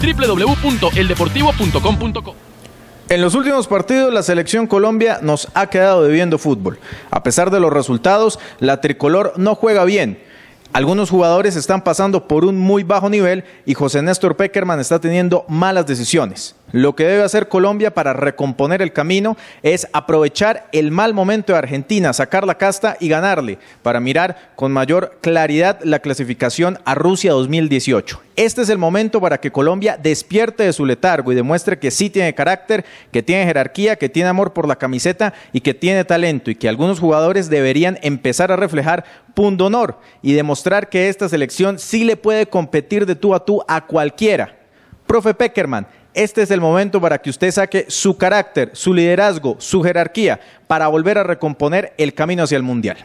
www.eldeportivo.com.co. En los últimos partidos, la selección Colombia nos ha quedado debiendo fútbol. A pesar de los resultados, la tricolor no juega bien. Algunos jugadores están pasando por un muy bajo nivel y José Néstor Peckerman está teniendo malas decisiones. Lo que debe hacer Colombia para recomponer el camino es aprovechar el mal momento de Argentina, sacar la casta y ganarle, para mirar con mayor claridad la clasificación a Rusia 2018. Este es el momento para que Colombia despierte de su letargo y demuestre que sí tiene carácter, que tiene jerarquía, que tiene amor por la camiseta y que tiene talento y que algunos jugadores deberían empezar a reflejar punto honor y demostrar que esta selección sí le puede competir de tú a tú a cualquiera. Profe Peckerman, este es el momento para que usted saque su carácter, su liderazgo, su jerarquía, para volver a recomponer el camino hacia el Mundial.